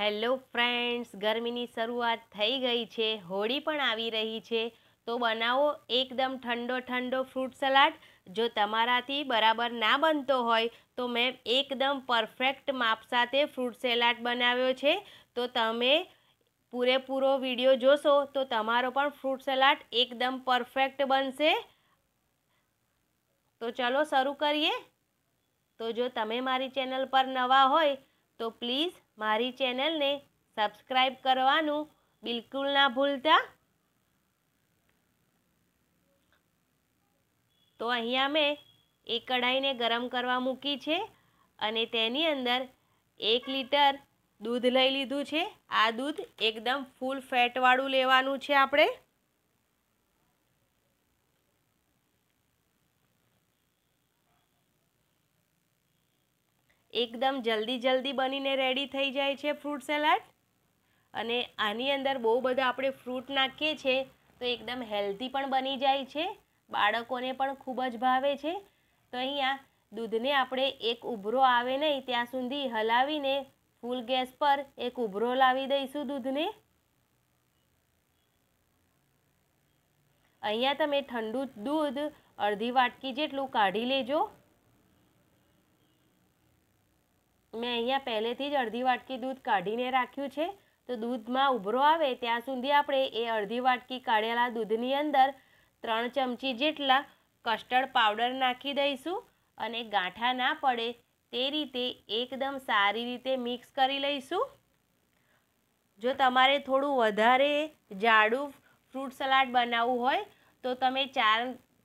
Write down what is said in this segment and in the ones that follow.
hello friends ગરમીની શરૂઆત થઈ ગઈ છે હોળી પણ આવી રહી છે તો બનાવો એકદમ ઠંડો ઠંડો ફ્રૂટ સલાડ જો તમારાથી બરાબર ના બનતો હોય તો મેં એકદમ પરફેક્ટ માપ સાથે ફ્રૂટ સેલાડ બનાવ્યો છે તો તમે પૂરેપૂરો વિડીયો જોશો તો તમારો પણ ફ્રૂટ સલાડ એકદમ પરફેક્ટ બનશે તો ચલો શરૂ કરીએ તો જો તમે મારી ચેનલ પર નવા હોય તો પ્લીઝ મારી ચેનલને સબસ્ક્રાઈબ કરવાનું બિલકુલ ના ભૂલતા તો અહીંયા મેં એક કઢાઈને ગરમ કરવા મૂકી છે અને તેની અંદર એક લીટર દૂધ લઈ લીધું છે આ દૂધ એકદમ ફૂલ ફેટવાળું લેવાનું છે આપણે એકદમ જલ્દી જલ્દી બનીને રેડી થઈ જાય છે ફ્રૂટ સલાડ અને આની અંદર બહુ બધા આપણે ફ્રૂટ નાખીએ છીએ તો એકદમ હેલ્ધી પણ બની જાય છે બાળકોને પણ ખૂબ જ ભાવે છે તો અહીંયા દૂધને આપણે એક ઉભરો આવે નહીં ત્યાં સુધી હલાવીને ફૂલ ગેસ પર એક ઉભરો લાવી દઈશું દૂધને અહીંયા તમે ઠંડુ દૂધ અડધી વાટકી જેટલું કાઢી લેજો મેં અહીંયા પહેલેથી જ અડધી વાટકી દૂધ કાઢીને રાખ્યું છે તો દૂધમાં ઉભરો આવે ત્યાં સુધી આપણે એ અડધી વાટકી કાઢેલા દૂધની અંદર ત્રણ ચમચી જેટલા કસ્ટર્ડ પાવડર નાખી દઈશું અને ગાંઠા ના પડે તે રીતે એકદમ સારી રીતે મિક્સ કરી લઈશું જો તમારે થોડું વધારે જાડું ફ્રૂટ સલાડ બનાવવું હોય તો તમે ચાર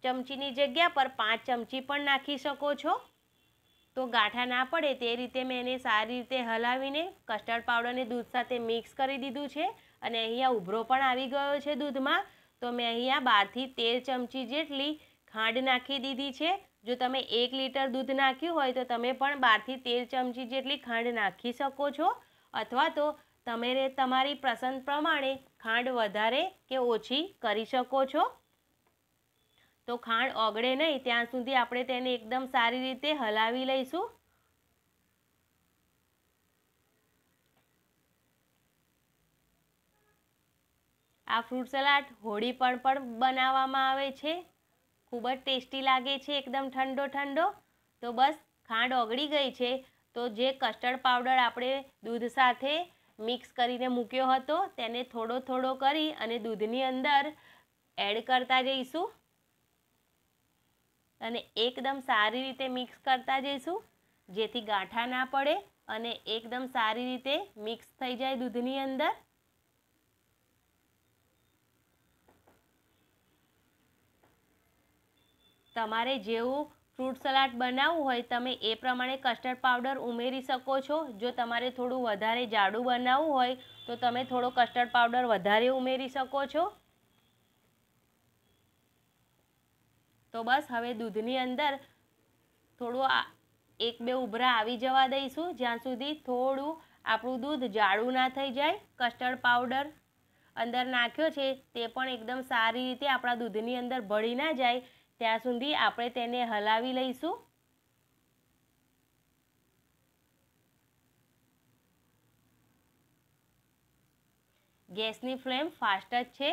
ચમચીની જગ્યા પર પાંચ ચમચી પણ નાખી શકો છો તો ગાંઠા ના પડે તે રીતે મેં એને સારી રીતે હલાવીને કસ્ટર્ડ પાવડરને દૂધ સાથે મિક્સ કરી દીધું છે અને અહીંયા ઉભરો પણ આવી ગયો છે દૂધમાં તો મેં અહીંયા બારથી તેર ચમચી જેટલી ખાંડ નાખી દીધી છે જો તમે એક લીટર દૂધ નાખ્યું હોય તો તમે પણ બારથી તેર ચમચી જેટલી ખાંડ નાખી શકો છો અથવા તો તમે તમારી પસંદ પ્રમાણે ખાંડ વધારે કે ઓછી કરી શકો છો તો ખાંડ ઓગળે નહીં ત્યાં સુધી આપણે તેને એકદમ સારી રીતે હલાવી લઈશું આ ફ્રૂટ સલાડ હોળી પણ પણ બનાવવામાં આવે છે ખૂબ જ ટેસ્ટી લાગે છે એકદમ ઠંડો ઠંડો તો બસ ખાંડ ઓગળી ગઈ છે તો જે કસ્ટર્ડ પાવડર આપણે દૂધ સાથે મિક્સ કરીને મૂક્યો હતો તેને થોડો થોડો કરી અને દૂધની અંદર એડ કરતા જઈશું અને એકદમ સારી રીતે મિક્સ કરતા જઈશું જેથી ગાંઠા ના પડે અને એકદમ સારી રીતે મિક્સ થઈ જાય દૂધની અંદર તમારે જેવું ફ્રૂટ સલાડ બનાવવું હોય તમે એ પ્રમાણે કસ્ટર્ડ પાવડર ઉમેરી શકો છો જો તમારે થોડું વધારે જાડું બનાવવું હોય તો તમે થોડો કસ્ટર્ડ પાવડર વધારે ઉમેરી શકો છો તો બસ હવે દૂધની અંદર થોડું એક બે ઉભરા આવી જવા દઈશું જ્યાં સુધી થોડું આપણું દૂધ જાડું ના થઈ જાય કસ્ટર્ડ પાવડર અંદર નાખ્યો છે તે પણ એકદમ સારી રીતે આપણા દૂધની અંદર ભળી ના જાય ત્યાં સુધી આપણે તેને હલાવી લઈશું ગેસની ફ્લેમ ફાસ્ટ જ છે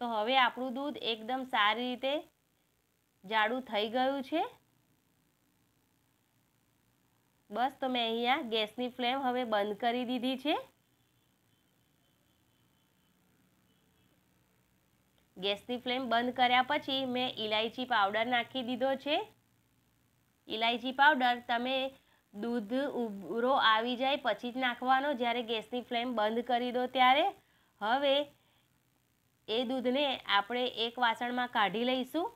તો હવે આપણું દૂધ એકદમ સારી રીતે જાડું થઈ ગયું છે બસ તો મેં અહીંયા ગેસની ફ્લેમ હવે બંધ કરી દીધી છે ગેસની ફ્લેમ બંધ કર્યા પછી મેં ઇલાયચી પાવડર નાખી દીધો છે ઇલાયચી પાવડર તમે દૂધ ઉભરો આવી જાય પછી જ નાખવાનો જ્યારે ગેસની ફ્લેમ બંધ કરી દો ત્યારે હવે એ દૂધને આપણે એક વાસણમાં કાઢી લઈશું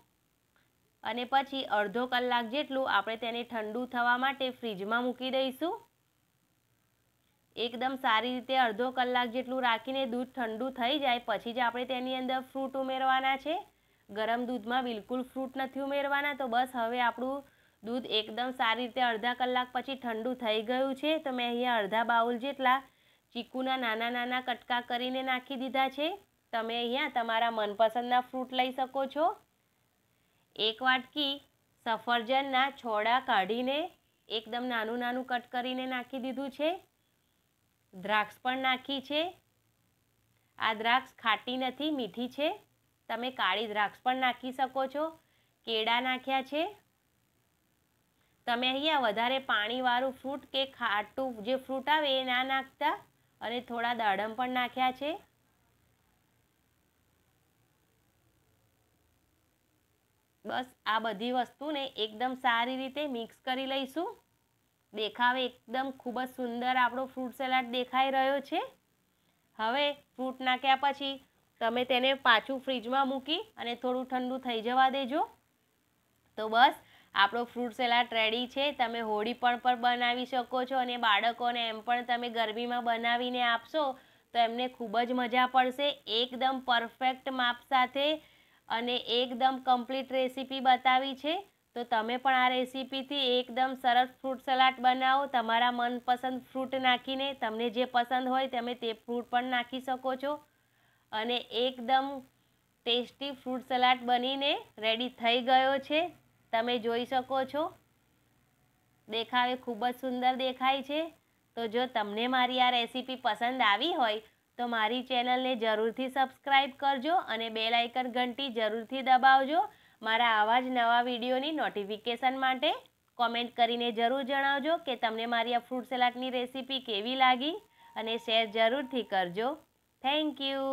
અને પછી અડધો કલાક જેટલું આપણે તેને ઠંડુ થવા માટે ફ્રીજમાં મૂકી દઈશું એકદમ સારી રીતે અડધો કલાક જેટલું રાખીને દૂધ ઠંડુ થઈ જાય પછી જ આપણે તેની અંદર ફ્રૂટ ઉમેરવાના છે ગરમ દૂધમાં બિલકુલ ફ્રૂટ નથી ઉમેરવાના તો બસ હવે આપણું દૂધ એકદમ સારી રીતે અડધા કલાક પછી ઠંડુ થઈ ગયું છે તો મેં અહીંયા અડધા બાઉલ જેટલા ચીકુના નાના નાના કટકા કરીને નાખી દીધા છે તમે અહીંયા તમારા મનપસંદના ફ્રૂટ લઈ શકો છો એક વાટકી સફરજનના છોડા કાઢીને એકદમ નાનું નાનું કટ કરીને નાખી દીધું છે દ્રાક્ષ પણ નાખી છે આ દ્રાક્ષ ખાટી નથી મીઠી છે તમે કાળી દ્રાક્ષ પણ નાખી શકો છો કેળા નાખ્યા છે તમે અહીંયા વધારે પાણીવાળું ફ્રૂટ કે ખાટું જે ફ્રૂટ આવે એ ના નાખતા અને થોડા દાડમ પણ નાખ્યા છે બસ આ બધી વસ્તુને એકદમ સારી રીતે મિક્સ કરી લઈશું દેખાવે એકદમ ખૂબ જ સુંદર આપણો ફ્રૂટ સલાડ દેખાઈ રહ્યો છે હવે ફ્રૂટ નાખ્યા પછી તમે તેને પાછું ફ્રીજમાં મૂકી અને થોડું ઠંડુ થઈ જવા દેજો તો બસ આપણો ફ્રૂટ સલાડ રેડી છે તમે હોળી પણ પણ બનાવી શકો છો અને બાળકોને એમ પણ તમે ગરમીમાં બનાવીને આપશો તો એમને ખૂબ જ મજા પડશે એકદમ પરફેક્ટ માપ સાથે અને એકદમ કમ્પ્લીટ રેસીપી બતાવી છે તો તમે પણ આ રેસીપીથી એકદમ સરસ ફ્રૂટ સલાડ બનાવો તમારા મનપસંદ ફ્રૂટ નાખીને તમને જે પસંદ હોય તમે તે ફ્રૂટ પણ નાખી શકો છો અને એકદમ ટેસ્ટી ફ્રૂટ સલાડ બનીને રેડી થઈ ગયો છે તમે જોઈ શકો છો દેખાવે ખૂબ જ સુંદર દેખાય છે તો જો તમને મારી આ રેસીપી પસંદ આવી હોય તો મારી ચેનલને જરૂરથી સબસ્ક્રાઈબ કરજો અને બેલ આઇકન ઘંટી જરૂરથી દબાવજો મારા આવા જ નવા વિડીયોની નોટિફિકેશન માટે કોમેન્ટ કરીને જરૂર જણાવજો કે તમને મારી આ ફ્રૂટ સલાડની રેસીપી કેવી લાગી અને શેર જરૂરથી કરજો થેન્ક યુ